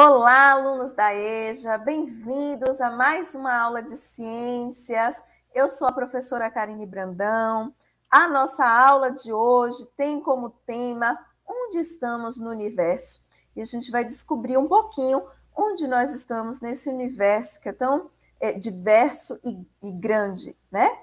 Olá, alunos da EJA, bem-vindos a mais uma aula de ciências. Eu sou a professora Karine Brandão. A nossa aula de hoje tem como tema Onde estamos no universo? E a gente vai descobrir um pouquinho onde nós estamos nesse universo que é tão é, diverso e, e grande, né?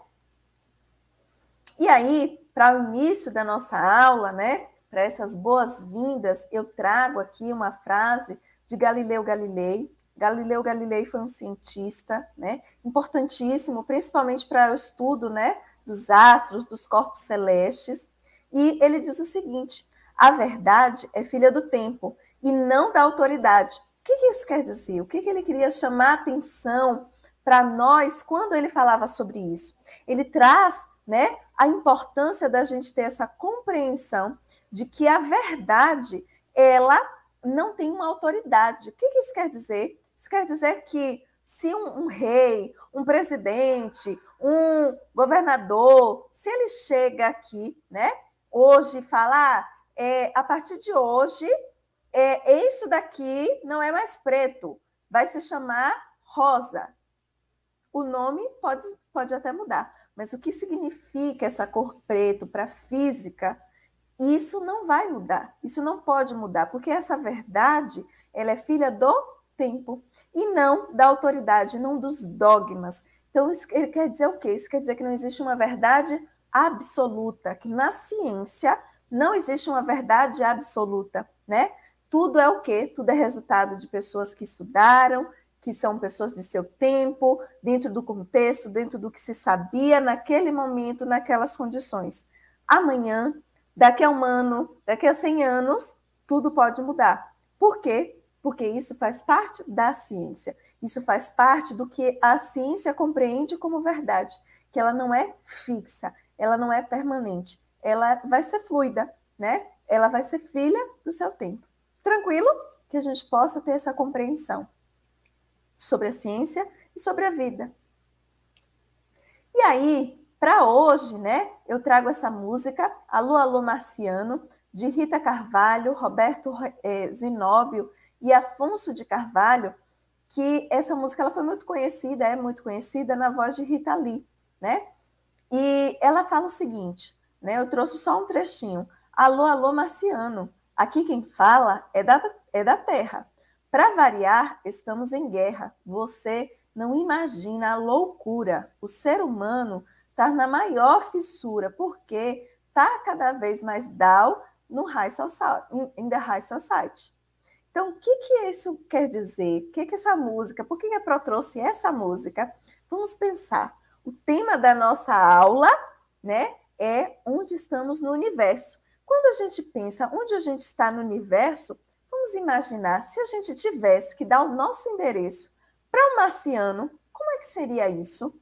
E aí, para o início da nossa aula, né? Para essas boas-vindas, eu trago aqui uma frase de Galileu Galilei. Galileu Galilei foi um cientista, né, importantíssimo, principalmente para o estudo, né, dos astros, dos corpos celestes, e ele diz o seguinte: a verdade é filha do tempo e não da autoridade. O que, que isso quer dizer? O que, que ele queria chamar atenção para nós quando ele falava sobre isso? Ele traz, né, a importância da gente ter essa compreensão de que a verdade ela não tem uma autoridade. O que, que isso quer dizer? Isso quer dizer que se um, um, rei, um presidente, um governador, se ele chega aqui, né, hoje falar, ah, é, a partir de hoje, é, isso daqui não é mais preto, vai se chamar rosa. O nome pode, pode até mudar, mas o que significa essa cor preto para a física e isso não vai mudar, isso não pode mudar, porque essa verdade, ela é filha do tempo e não da autoridade, não dos dogmas. Então, isso quer dizer o quê? Isso quer dizer que não existe uma verdade absoluta, que na ciência não existe uma verdade absoluta, né? Tudo é o quê? Tudo é resultado de pessoas que estudaram, que são pessoas de seu tempo, dentro do contexto, dentro do que se sabia naquele momento, naquelas condições. Amanhã Daqui a um ano, daqui a 100 anos, tudo pode mudar. Por quê? Porque isso faz parte da ciência. Isso faz parte do que a ciência compreende como verdade, que ela não é fixa, ela não é permanente, ela vai ser fluida, né? Ela vai ser filha do seu tempo. Tranquilo? Que a gente possa ter essa compreensão sobre a ciência e sobre a vida. E aí, para hoje, né, eu trago essa música, Alô Alô Marciano, de Rita Carvalho, Roberto eh, Zinóbio e Afonso de Carvalho, que essa música ela foi muito conhecida, é muito conhecida na voz de Rita Lee, né? E ela fala o seguinte, né? Eu trouxe só um trechinho. Alô, alô, marciano. Aqui quem fala é da, é da terra. Para variar, estamos em guerra. Você não imagina a loucura. O ser humano estar tá na maior fissura, porque está cada vez mais down no high society, in the high society. Então, o que, que isso quer dizer? O que, que essa música, por que a Pro trouxe essa música? Vamos pensar. O tema da nossa aula né, é onde estamos no universo. Quando a gente pensa onde a gente está no universo, vamos imaginar se a gente tivesse que dar o nosso endereço para um marciano, como é que seria isso?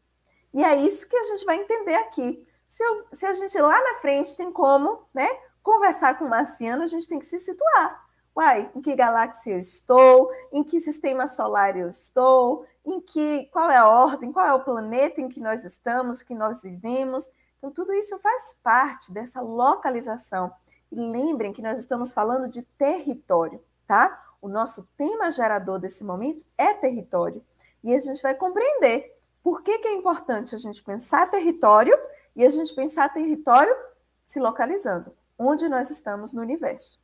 E é isso que a gente vai entender aqui. Se, eu, se a gente lá na frente tem como, né, conversar com o marciano, a gente tem que se situar. Uai, em que galáxia eu estou? Em que sistema solar eu estou? Em que qual é a ordem? Qual é o planeta em que nós estamos, que nós vivemos? Então tudo isso faz parte dessa localização. E lembrem que nós estamos falando de território, tá? O nosso tema gerador desse momento é território. E a gente vai compreender por que, que é importante a gente pensar território e a gente pensar território se localizando, onde nós estamos no universo?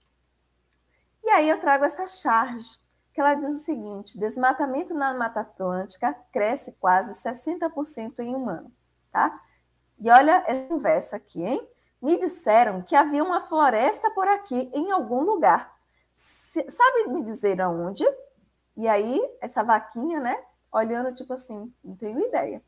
E aí eu trago essa charge, que ela diz o seguinte: desmatamento na Mata Atlântica cresce quase 60% em um ano, tá? E olha essa conversa aqui, hein? Me disseram que havia uma floresta por aqui em algum lugar. Se, sabe me dizer aonde? E aí, essa vaquinha, né? olhando tipo assim, não tenho ideia.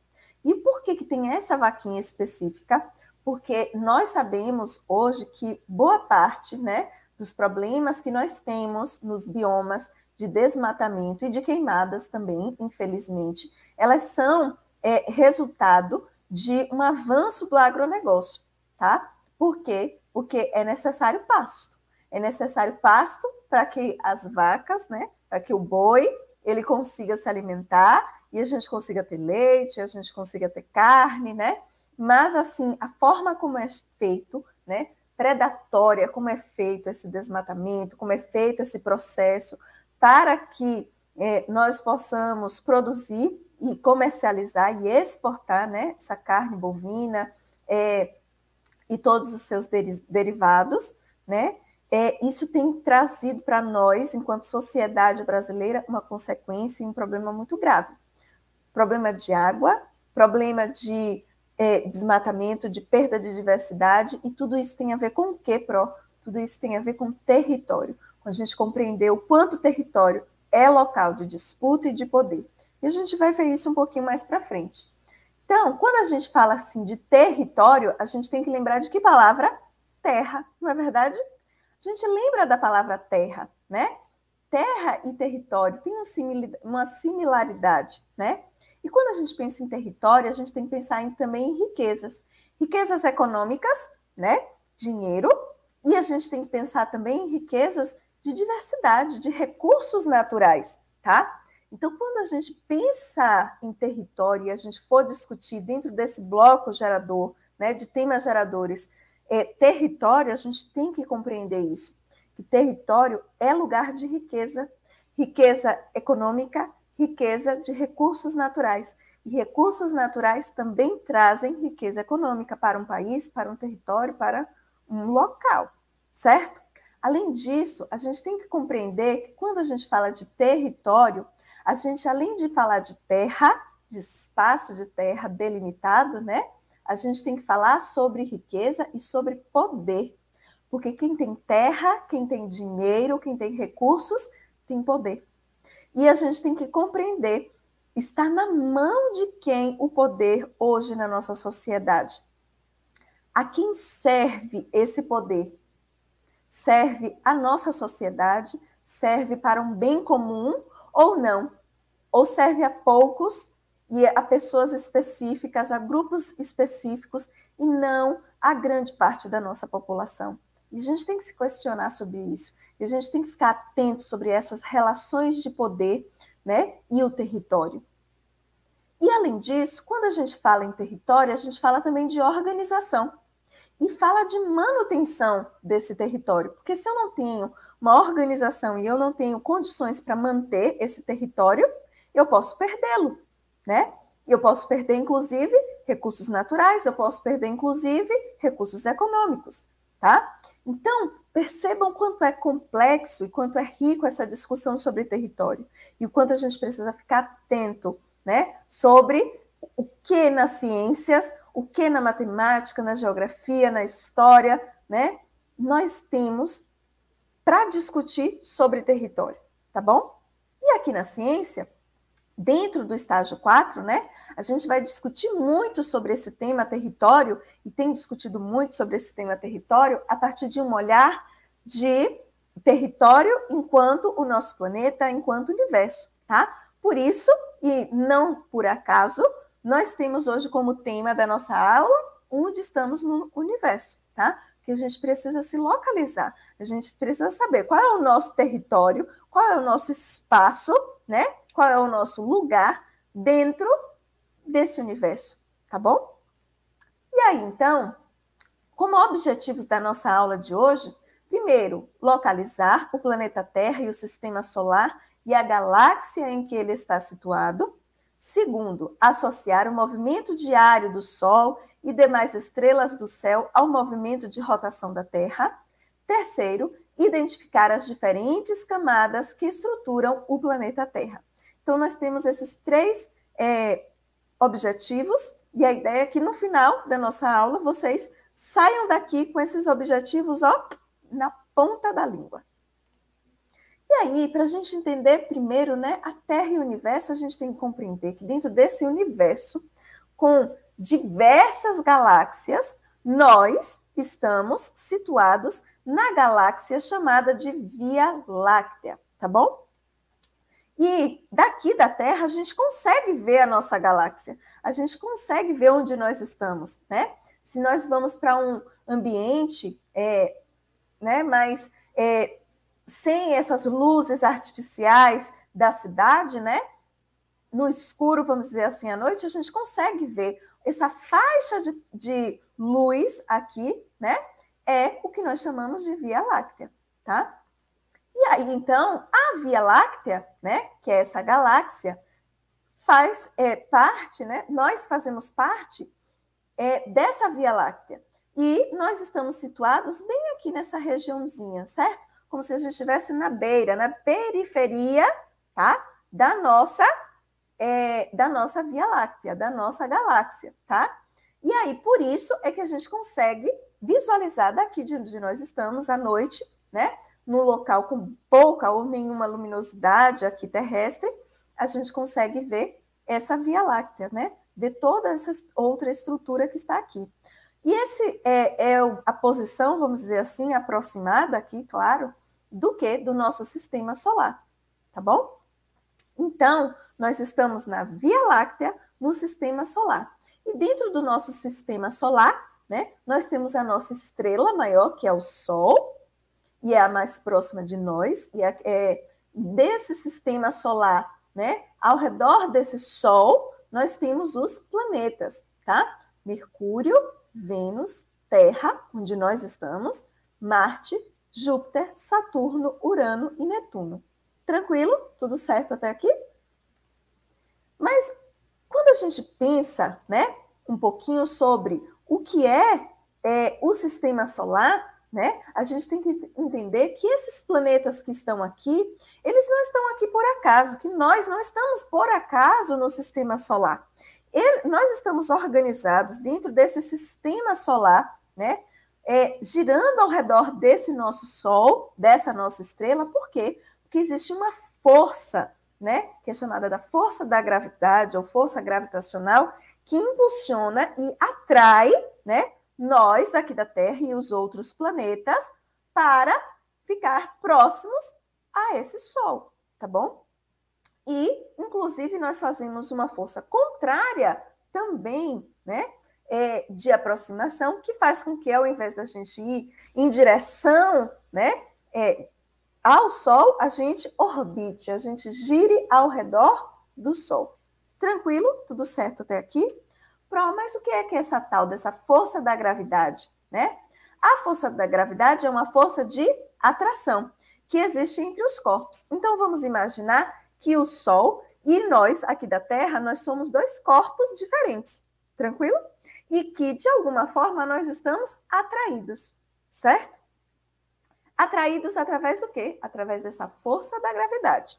E por que, que tem essa vaquinha específica? Porque nós sabemos hoje que boa parte né, dos problemas que nós temos nos biomas de desmatamento e de queimadas também, infelizmente, elas são é, resultado de um avanço do agronegócio, tá? Por quê? Porque é necessário pasto. É necessário pasto para que as vacas, né, para que o boi ele consiga se alimentar e a gente consiga ter leite, a gente consiga ter carne, né? Mas assim, a forma como é feito, né? Predatória, como é feito esse desmatamento, como é feito esse processo, para que é, nós possamos produzir e comercializar e exportar né, essa carne bovina é, e todos os seus derivados, né? é, isso tem trazido para nós, enquanto sociedade brasileira, uma consequência e um problema muito grave. Problema de água, problema de é, desmatamento, de perda de diversidade, e tudo isso tem a ver com o quê, Pro? Tudo isso tem a ver com território. Quando a gente compreendeu quanto território é local de disputa e de poder. E a gente vai ver isso um pouquinho mais para frente. Então, quando a gente fala assim de território, a gente tem que lembrar de que palavra? Terra, não é verdade? A gente lembra da palavra terra, né? Terra e território têm uma similaridade, né? E quando a gente pensa em território, a gente tem que pensar em, também em riquezas. Riquezas econômicas, né? Dinheiro. E a gente tem que pensar também em riquezas de diversidade, de recursos naturais, tá? Então, quando a gente pensar em território e a gente for discutir dentro desse bloco gerador, né, de temas geradores, é, território, a gente tem que compreender isso, que território é lugar de riqueza, riqueza econômica, riqueza de recursos naturais. E recursos naturais também trazem riqueza econômica para um país, para um território, para um local, certo? Além disso, a gente tem que compreender que quando a gente fala de território, a gente além de falar de terra, de espaço de terra delimitado, né? a gente tem que falar sobre riqueza e sobre poder. Porque quem tem terra, quem tem dinheiro, quem tem recursos, tem poder. E a gente tem que compreender, está na mão de quem o poder hoje na nossa sociedade. A quem serve esse poder? Serve a nossa sociedade? Serve para um bem comum ou não? Ou serve a poucos e a pessoas específicas, a grupos específicos e não a grande parte da nossa população. E a gente tem que se questionar sobre isso. E a gente tem que ficar atento sobre essas relações de poder, né, e o território. E além disso, quando a gente fala em território, a gente fala também de organização e fala de manutenção desse território, porque se eu não tenho uma organização e eu não tenho condições para manter esse território, eu posso perdê-lo né? Eu posso perder, inclusive, recursos naturais, eu posso perder, inclusive, recursos econômicos, tá? Então, percebam quanto é complexo e quanto é rico essa discussão sobre território e o quanto a gente precisa ficar atento, né? Sobre o que nas ciências, o que na matemática, na geografia, na história, né? Nós temos para discutir sobre território, tá bom? E aqui na ciência, dentro do estágio 4, né? A gente vai discutir muito sobre esse tema território e tem discutido muito sobre esse tema território a partir de um olhar de território enquanto o nosso planeta, enquanto universo, tá? Por isso e não por acaso, nós temos hoje como tema da nossa aula onde estamos no universo, tá? Que a gente precisa se localizar, a gente precisa saber qual é o nosso território, qual é o nosso espaço, né? qual é o nosso lugar dentro desse universo, tá bom? E aí, então, como objetivos da nossa aula de hoje, primeiro, localizar o planeta Terra e o sistema solar e a galáxia em que ele está situado. Segundo, associar o movimento diário do Sol e demais estrelas do céu ao movimento de rotação da Terra. Terceiro, identificar as diferentes camadas que estruturam o planeta Terra. Então, nós temos esses três é, objetivos, e a ideia é que no final da nossa aula vocês saiam daqui com esses objetivos ó, na ponta da língua. E aí, para a gente entender primeiro né, a Terra e o universo, a gente tem que compreender que dentro desse universo, com diversas galáxias, nós estamos situados na galáxia chamada de Via Láctea, tá bom? E daqui da Terra a gente consegue ver a nossa galáxia, a gente consegue ver onde nós estamos, né? Se nós vamos para um ambiente, é, né, mas é, sem essas luzes artificiais da cidade, né? No escuro, vamos dizer assim, à noite, a gente consegue ver essa faixa de, de luz aqui, né? É o que nós chamamos de Via Láctea, tá? E aí, então, a Via Láctea, né, que é essa galáxia, faz é, parte, né, nós fazemos parte é, dessa Via Láctea. E nós estamos situados bem aqui nessa regiãozinha, certo? Como se a gente estivesse na beira, na periferia, tá? Da nossa, é, da nossa Via Láctea, da nossa galáxia, tá? E aí, por isso é que a gente consegue visualizar daqui de onde nós estamos à noite, né? num local com pouca ou nenhuma luminosidade aqui terrestre, a gente consegue ver essa Via Láctea, né? Ver toda essa outra estrutura que está aqui. E esse é, é a posição, vamos dizer assim, aproximada aqui, claro, do que do nosso sistema solar, tá bom? Então, nós estamos na Via Láctea, no sistema solar. E dentro do nosso sistema solar, né, nós temos a nossa estrela maior, que é o Sol, e é a mais próxima de nós, e é, é desse sistema solar, né? Ao redor desse Sol, nós temos os planetas, tá? Mercúrio, Vênus, Terra, onde nós estamos, Marte, Júpiter, Saturno, Urano e Netuno. Tranquilo? Tudo certo até aqui? Mas quando a gente pensa, né, um pouquinho sobre o que é, é o sistema solar, né? A gente tem que entender que esses planetas que estão aqui, eles não estão aqui por acaso, que nós não estamos por acaso no sistema solar. Ele, nós estamos organizados dentro desse sistema solar, né? É, girando ao redor desse nosso Sol, dessa nossa estrela, por quê? Porque existe uma força, né? Que é chamada da força da gravidade ou força gravitacional, que impulsiona e atrai, né? nós daqui da Terra e os outros planetas para ficar próximos a esse Sol, tá bom? E, inclusive, nós fazemos uma força contrária também, né? É, de aproximação, que faz com que, ao invés da gente ir em direção, né? É, ao Sol, a gente orbite, a gente gire ao redor do Sol. Tranquilo? Tudo certo até aqui? mas o que é que é essa tal dessa força da gravidade, né? A força da gravidade é uma força de atração que existe entre os corpos. Então vamos imaginar que o Sol e nós aqui da Terra, nós somos dois corpos diferentes, tranquilo? E que de alguma forma nós estamos atraídos, certo? Atraídos através do quê? Através dessa força da gravidade.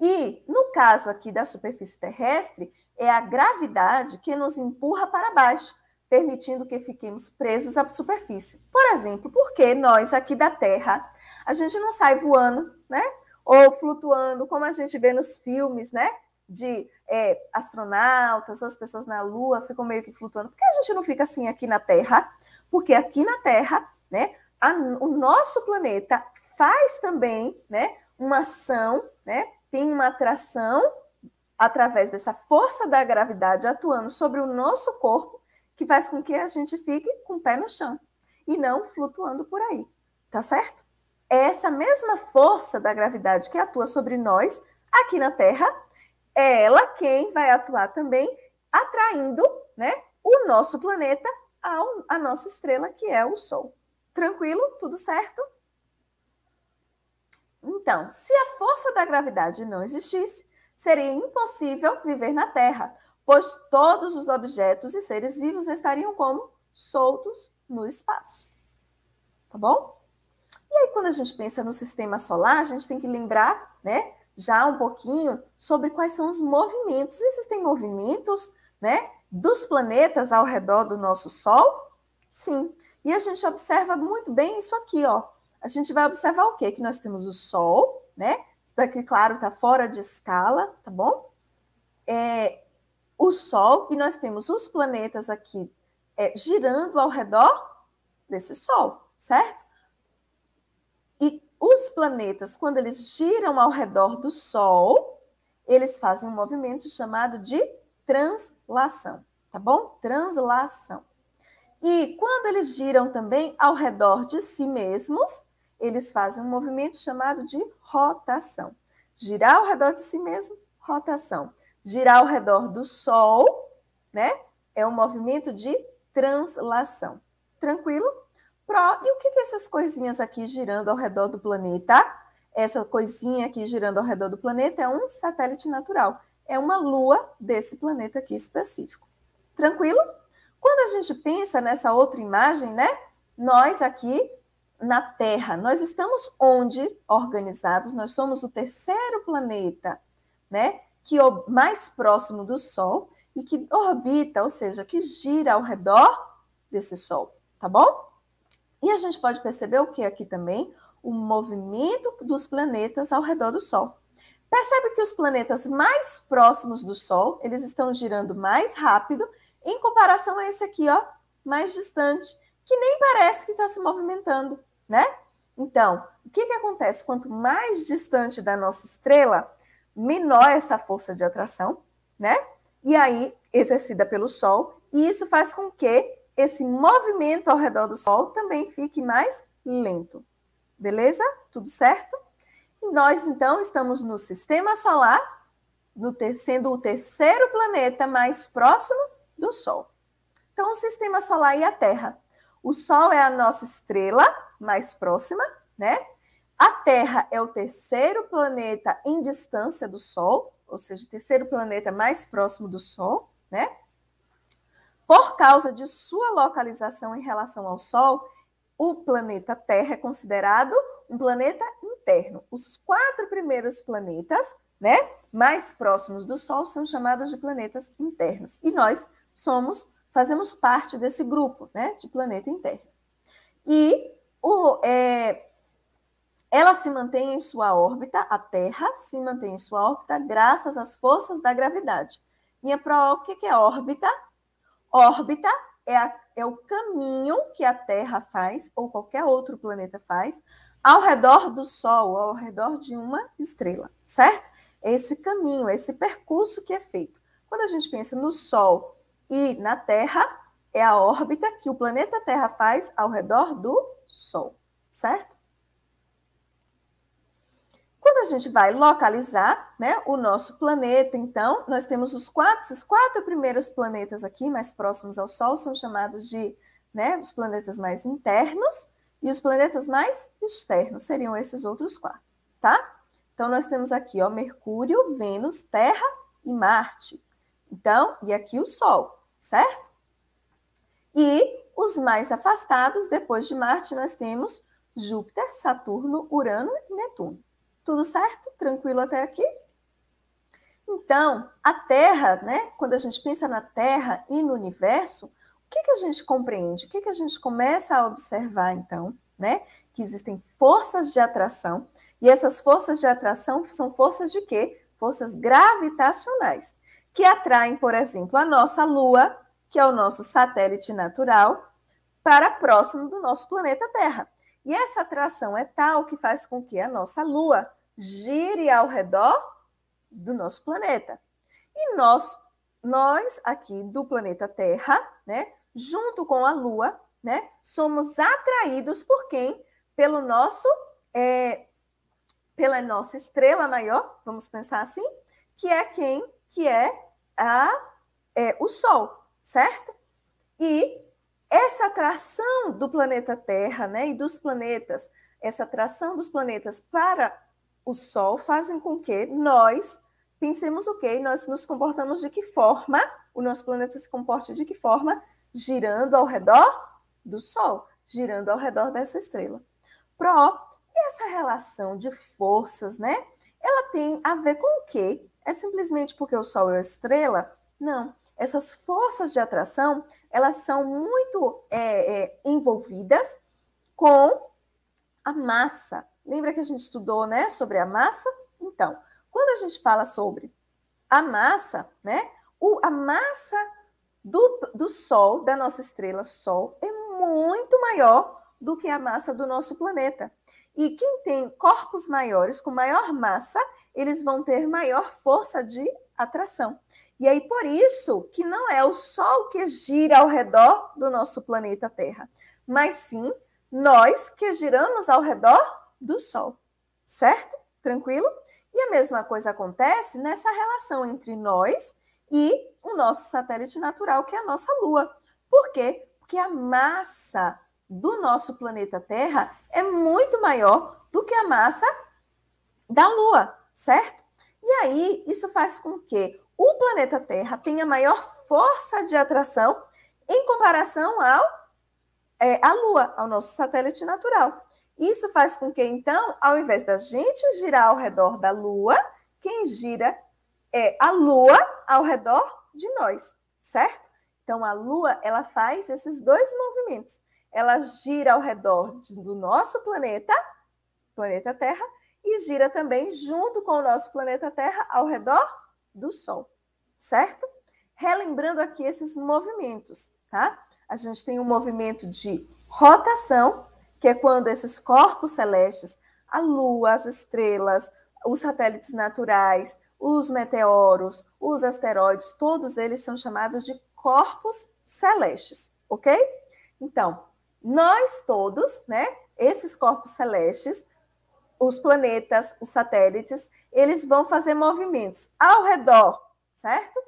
E no caso aqui da superfície terrestre, é a gravidade que nos empurra para baixo, permitindo que fiquemos presos à superfície. Por exemplo, por que nós aqui da Terra, a gente não sai voando, né? Ou flutuando, como a gente vê nos filmes, né? De é, astronautas ou as pessoas na Lua ficam meio que flutuando. Por que a gente não fica assim aqui na Terra? Porque aqui na Terra, né? A, o nosso planeta faz também, né? Uma ação, né? Tem uma atração através dessa força da gravidade atuando sobre o nosso corpo, que faz com que a gente fique com o pé no chão e não flutuando por aí, tá certo? É essa mesma força da gravidade que atua sobre nós aqui na Terra, é ela quem vai atuar também atraindo, né, o nosso planeta ao, a nossa estrela que é o Sol. Tranquilo? Tudo certo? Então, se a força da gravidade não existisse, seria impossível viver na Terra, pois todos os objetos e seres vivos estariam como soltos no espaço. Tá bom? E aí, quando a gente pensa no sistema solar, a gente tem que lembrar, né, já um pouquinho sobre quais são os movimentos. Existem movimentos, né, dos planetas ao redor do nosso Sol? Sim. E a gente observa muito bem isso aqui, ó. A gente vai observar o quê? Que nós temos o Sol, né, isso daqui, claro, está fora de escala, tá bom? É, o Sol, e nós temos os planetas aqui é, girando ao redor desse Sol, certo? E os planetas, quando eles giram ao redor do Sol, eles fazem um movimento chamado de translação, tá bom? Translação. E quando eles giram também ao redor de si mesmos, eles fazem um movimento chamado de rotação. Girar ao redor de si mesmo, rotação. Girar ao redor do Sol, né? É um movimento de translação. Tranquilo? Pró. e o que, que essas coisinhas aqui girando ao redor do planeta? Essa coisinha aqui girando ao redor do planeta é um satélite natural. É uma lua desse planeta aqui específico. Tranquilo? Quando a gente pensa nessa outra imagem, né? Nós aqui na Terra. Nós estamos onde organizados? Nós somos o terceiro planeta, né? Que é mais próximo do Sol e que orbita, ou seja, que gira ao redor desse Sol, tá bom? E a gente pode perceber o que aqui também? O movimento dos planetas ao redor do Sol. Percebe que os planetas mais próximos do Sol, eles estão girando mais rápido em comparação a esse aqui, ó, mais distante, que nem parece que está se movimentando né? Então, o que, que acontece? Quanto mais distante da nossa estrela, menor essa força de atração, né? E aí, exercida pelo Sol, e isso faz com que esse movimento ao redor do Sol também fique mais lento. Beleza? Tudo certo? E nós, então, estamos no Sistema Solar, no sendo o terceiro planeta mais próximo do Sol. Então, o Sistema Solar e a Terra. O Sol é a nossa estrela, mais próxima, né? A Terra é o terceiro planeta em distância do Sol, ou seja, o terceiro planeta mais próximo do Sol, né? Por causa de sua localização em relação ao Sol, o planeta Terra é considerado um planeta interno. Os quatro primeiros planetas, né, mais próximos do Sol são chamados de planetas internos. E nós somos, fazemos parte desse grupo, né, de planeta interno. E o, é, ela se mantém em sua órbita, a Terra se mantém em sua órbita graças às forças da gravidade. Minha pro o que é órbita? Órbita é, a, é o caminho que a Terra faz, ou qualquer outro planeta faz, ao redor do Sol, ao redor de uma estrela, certo? É esse caminho, é esse percurso que é feito. Quando a gente pensa no Sol e na Terra, é a órbita que o planeta Terra faz ao redor do Sol, certo? Quando a gente vai localizar né, o nosso planeta, então, nós temos os quatro, esses quatro primeiros planetas aqui, mais próximos ao Sol, são chamados de né, os planetas mais internos, e os planetas mais externos seriam esses outros quatro, tá? Então, nós temos aqui, ó, Mercúrio, Vênus, Terra e Marte. Então, e aqui o Sol, certo? E os mais afastados, depois de Marte, nós temos Júpiter, Saturno, Urano e Netuno. Tudo certo? Tranquilo até aqui? Então, a Terra, né? Quando a gente pensa na Terra e no universo, o que, que a gente compreende? O que, que a gente começa a observar, então, né? Que existem forças de atração, e essas forças de atração são forças de quê? Forças gravitacionais, que atraem, por exemplo, a nossa Lua, que é o nosso satélite natural, para próximo do nosso planeta Terra. E essa atração é tal que faz com que a nossa Lua gire ao redor do nosso planeta. E nós, nós aqui do planeta Terra, né, junto com a Lua, né, somos atraídos por quem? Pelo nosso, é, pela nossa estrela maior, vamos pensar assim, que é quem? Que é, a, é o Sol certo? E essa atração do planeta Terra, né, e dos planetas, essa atração dos planetas para o Sol fazem com que nós pensemos o quê? Nós nos comportamos de que forma? O nosso planeta se comporte de que forma? Girando ao redor do Sol, girando ao redor dessa estrela. Pro, e essa relação de forças, né? Ela tem a ver com o quê? É simplesmente porque o Sol é a estrela? Não essas forças de atração, elas são muito é, é, envolvidas com a massa. Lembra que a gente estudou, né, sobre a massa? Então, quando a gente fala sobre a massa, né, o, a massa do, do Sol, da nossa estrela Sol, é muito maior do que a massa do nosso planeta. E quem tem corpos maiores, com maior massa, eles vão ter maior força de atração. E aí, por isso que não é o Sol que gira ao redor do nosso planeta Terra, mas sim nós que giramos ao redor do Sol. Certo? Tranquilo? E a mesma coisa acontece nessa relação entre nós e o nosso satélite natural, que é a nossa Lua. Por quê? Porque a massa do nosso planeta Terra é muito maior do que a massa da Lua, certo? E aí, isso faz com que o planeta Terra tenha maior força de atração em comparação ao é, à Lua, ao nosso satélite natural. Isso faz com que, então, ao invés da gente girar ao redor da Lua, quem gira é a Lua ao redor de nós, certo? Então, a Lua, ela faz esses dois movimentos ela gira ao redor do nosso planeta, planeta Terra, e gira também junto com o nosso planeta Terra ao redor do Sol, certo? Relembrando aqui esses movimentos, tá? A gente tem um movimento de rotação, que é quando esses corpos celestes, a Lua, as estrelas, os satélites naturais, os meteoros, os asteroides, todos eles são chamados de corpos celestes, ok? Então, nós todos, né, esses corpos celestes, os planetas, os satélites, eles vão fazer movimentos ao redor, certo?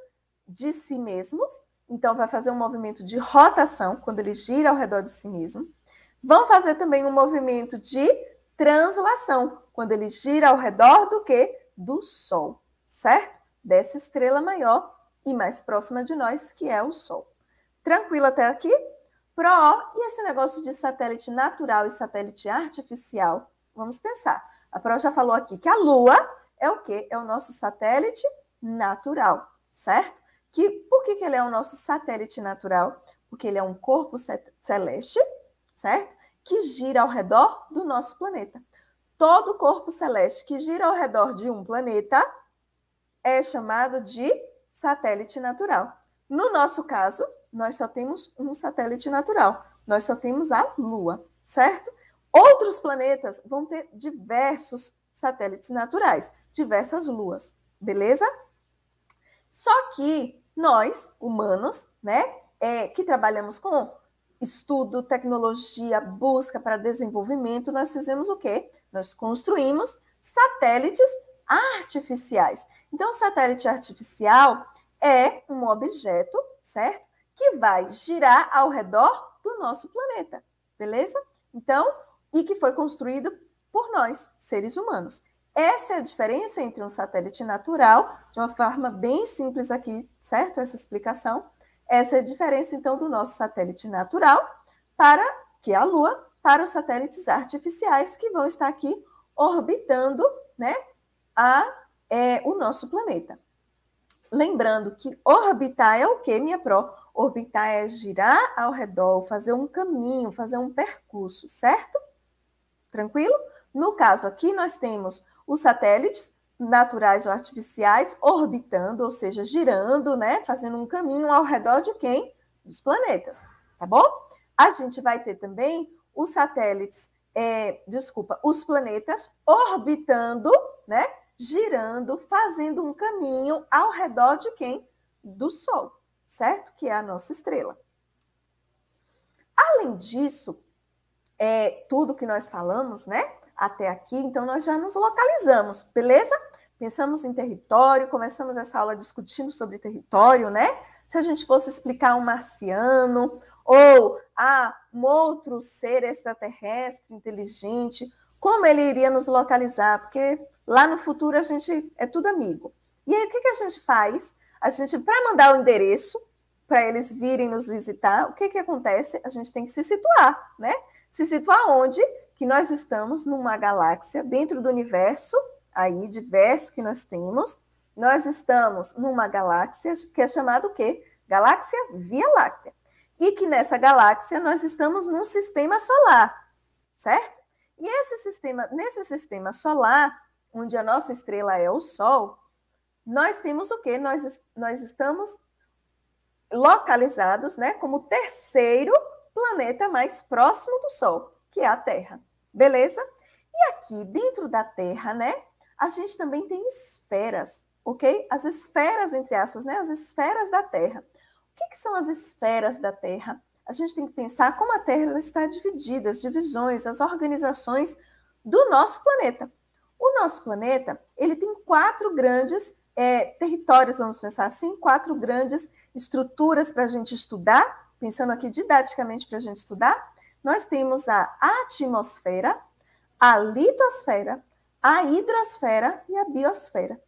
De si mesmos. Então, vai fazer um movimento de rotação, quando ele gira ao redor de si mesmo. Vão fazer também um movimento de translação, quando ele gira ao redor do quê? Do Sol, certo? Dessa estrela maior e mais próxima de nós, que é o Sol. Tranquilo até aqui? Pro e esse negócio de satélite natural e satélite artificial. Vamos pensar. A Pro já falou aqui que a Lua é o quê? É o nosso satélite natural, certo? Que por que, que ele é o nosso satélite natural? Porque ele é um corpo celeste, certo? Que gira ao redor do nosso planeta. Todo corpo celeste que gira ao redor de um planeta é chamado de satélite natural. No nosso caso, nós só temos um satélite natural, nós só temos a Lua, certo? Outros planetas vão ter diversos satélites naturais, diversas luas, beleza? Só que nós, humanos, né, é, que trabalhamos com estudo, tecnologia, busca para desenvolvimento, nós fizemos o quê? Nós construímos satélites artificiais. Então, o satélite artificial é um objeto, certo? que vai girar ao redor do nosso planeta, beleza? Então, e que foi construído por nós, seres humanos. Essa é a diferença entre um satélite natural, de uma forma bem simples aqui, certo? Essa explicação. Essa é a diferença, então, do nosso satélite natural para, que é a Lua, para os satélites artificiais que vão estar aqui orbitando, né, a, é, o nosso planeta. Lembrando que orbitar é o que, minha pró? Orbitar é girar ao redor, fazer um caminho, fazer um percurso, certo? Tranquilo? No caso aqui, nós temos os satélites naturais ou artificiais orbitando, ou seja, girando, né? Fazendo um caminho ao redor de quem? Dos planetas, tá bom? A gente vai ter também os satélites, é, desculpa, os planetas orbitando, né? Girando, fazendo um caminho ao redor de quem? Do Sol certo? Que é a nossa estrela. Além disso, é tudo que nós falamos, né? Até aqui, então nós já nos localizamos, beleza? Pensamos em território, começamos essa aula discutindo sobre território, né? Se a gente fosse explicar um marciano ou ah, um outro ser extraterrestre inteligente, como ele iria nos localizar? Porque lá no futuro a gente é tudo amigo. E aí o que, que a gente faz? a gente, para mandar o endereço, para eles virem nos visitar, o que, que acontece? A gente tem que se situar, né? Se situar onde? Que nós estamos numa galáxia, dentro do universo aí diverso que nós temos, nós estamos numa galáxia que é chamada o quê? Galáxia Via Láctea. E que nessa galáxia nós estamos num sistema solar, certo? E esse sistema, nesse sistema solar, onde a nossa estrela é o Sol, nós temos o quê? Nós, nós estamos localizados né, como terceiro planeta mais próximo do Sol, que é a Terra. Beleza? E aqui, dentro da Terra, né, a gente também tem esferas, ok? As esferas, entre aspas, né? As esferas da Terra. O que, que são as esferas da Terra? A gente tem que pensar como a Terra está dividida, as divisões, as organizações do nosso planeta. O nosso planeta, ele tem quatro grandes é, territórios, vamos pensar assim, quatro grandes estruturas para a gente estudar, pensando aqui didaticamente para a gente estudar. Nós temos a atmosfera, a litosfera, a hidrosfera e a biosfera.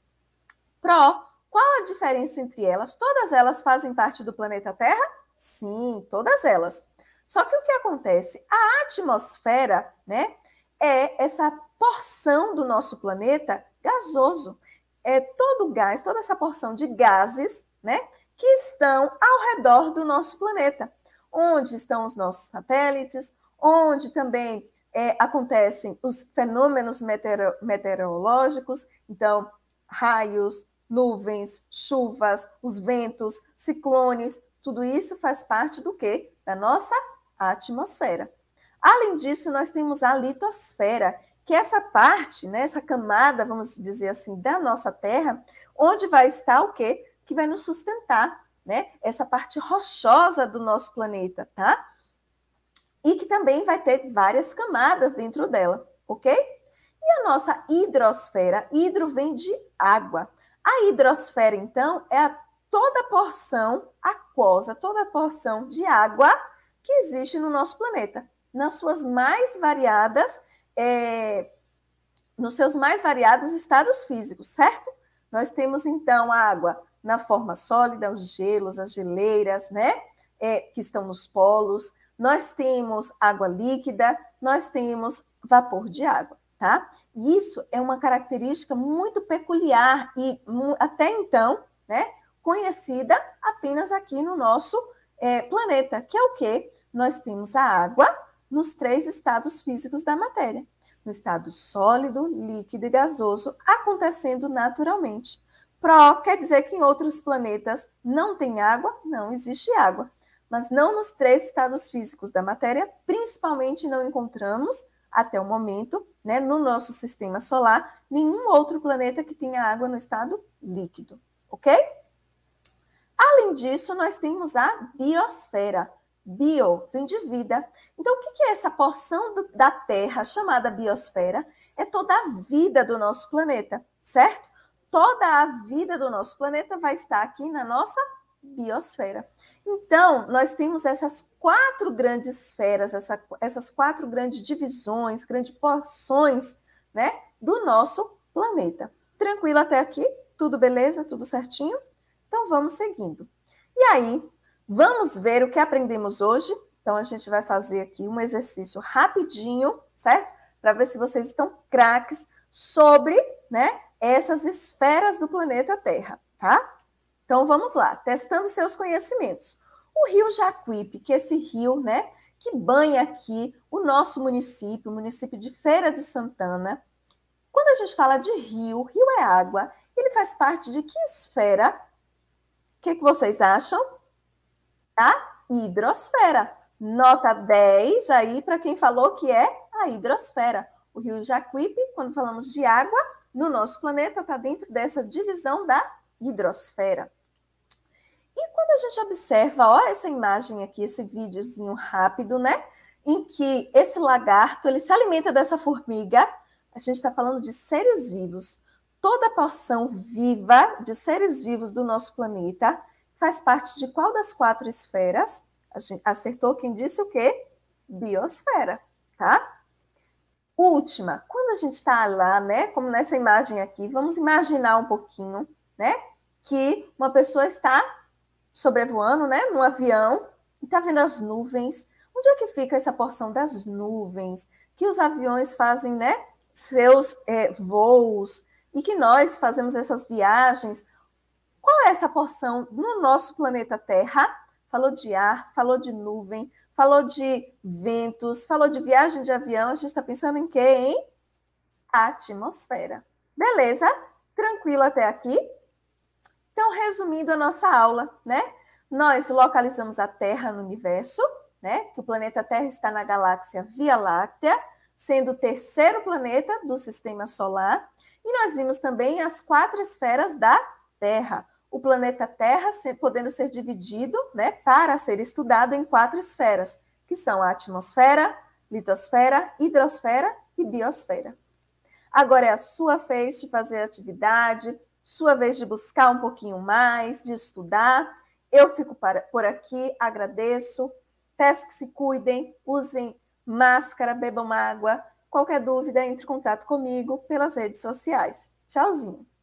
Pro, qual a diferença entre elas? Todas elas fazem parte do planeta Terra? Sim, todas elas. Só que o que acontece? A atmosfera, né, é essa porção do nosso planeta gasoso é todo o gás, toda essa porção de gases, né, que estão ao redor do nosso planeta, onde estão os nossos satélites, onde também é, acontecem os fenômenos meteoro, meteorológicos, então raios, nuvens, chuvas, os ventos, ciclones, tudo isso faz parte do que? Da nossa atmosfera. Além disso, nós temos a litosfera, que essa parte, né, essa camada, vamos dizer assim, da nossa terra, onde vai estar o quê? Que vai nos sustentar, né? Essa parte rochosa do nosso planeta, tá? E que também vai ter várias camadas dentro dela, ok? E a nossa hidrosfera, hidro vem de água. A hidrosfera, então, é a toda a porção aquosa, toda a porção de água que existe no nosso planeta, nas suas mais variadas é, nos seus mais variados estados físicos, certo? Nós temos então a água na forma sólida, os gelos, as geleiras, né? É, que estão nos polos, nós temos água líquida, nós temos vapor de água, tá? E isso é uma característica muito peculiar e até então, né, conhecida apenas aqui no nosso é, planeta, que é o quê? nós temos a água nos três estados físicos da matéria, no estado sólido, líquido e gasoso, acontecendo naturalmente. Pro quer dizer que em outros planetas não tem água, não existe água, mas não nos três estados físicos da matéria, principalmente não encontramos até o momento, né, no nosso sistema solar, nenhum outro planeta que tenha água no estado líquido, ok? Além disso, nós temos a biosfera, Bio vem de vida. Então, o que é essa porção do, da Terra chamada biosfera? É toda a vida do nosso planeta, certo? Toda a vida do nosso planeta vai estar aqui na nossa biosfera. Então, nós temos essas quatro grandes esferas, essa, essas quatro grandes divisões, grandes porções, né, do nosso planeta. Tranquilo até aqui? Tudo beleza? Tudo certinho? Então, vamos seguindo. E aí, Vamos ver o que aprendemos hoje? Então, a gente vai fazer aqui um exercício rapidinho, certo? Para ver se vocês estão craques sobre né, essas esferas do planeta Terra, tá? Então, vamos lá, testando seus conhecimentos. O rio Jacuípe, que é esse rio, né, que banha aqui o nosso município, o município de Feira de Santana. Quando a gente fala de rio, rio é água, ele faz parte de que esfera? O que, que vocês acham? da hidrosfera. Nota 10 aí para quem falou que é a hidrosfera. O rio Jacuípe, quando falamos de água, no nosso planeta está dentro dessa divisão da hidrosfera. E quando a gente observa, ó, essa imagem aqui, esse videozinho rápido, né? Em que esse lagarto, ele se alimenta dessa formiga, a gente está falando de seres vivos. Toda a porção viva de seres vivos do nosso planeta faz parte de qual das quatro esferas? Acertou quem disse o quê? Biosfera, tá? Última, quando a gente está lá, né? Como nessa imagem aqui, vamos imaginar um pouquinho, né? Que uma pessoa está sobrevoando, né? Num avião e está vendo as nuvens. Onde é que fica essa porção das nuvens que os aviões fazem, né? Seus é, voos e que nós fazemos essas viagens qual é essa porção no nosso planeta Terra? Falou de ar, falou de nuvem, falou de ventos, falou de viagem de avião. A gente está pensando em quê, hein? A atmosfera. Beleza? Tranquilo até aqui? Então, resumindo a nossa aula, né? Nós localizamos a Terra no universo, né? Que o planeta Terra está na galáxia Via Láctea, sendo o terceiro planeta do sistema solar. E nós vimos também as quatro esferas da Terra: o planeta Terra podendo ser dividido né, para ser estudado em quatro esferas, que são a atmosfera, litosfera, hidrosfera e biosfera. Agora é a sua vez de fazer atividade, sua vez de buscar um pouquinho mais, de estudar. Eu fico para, por aqui, agradeço. Peço que se cuidem, usem máscara, bebam água. Qualquer dúvida, entre em contato comigo pelas redes sociais. Tchauzinho!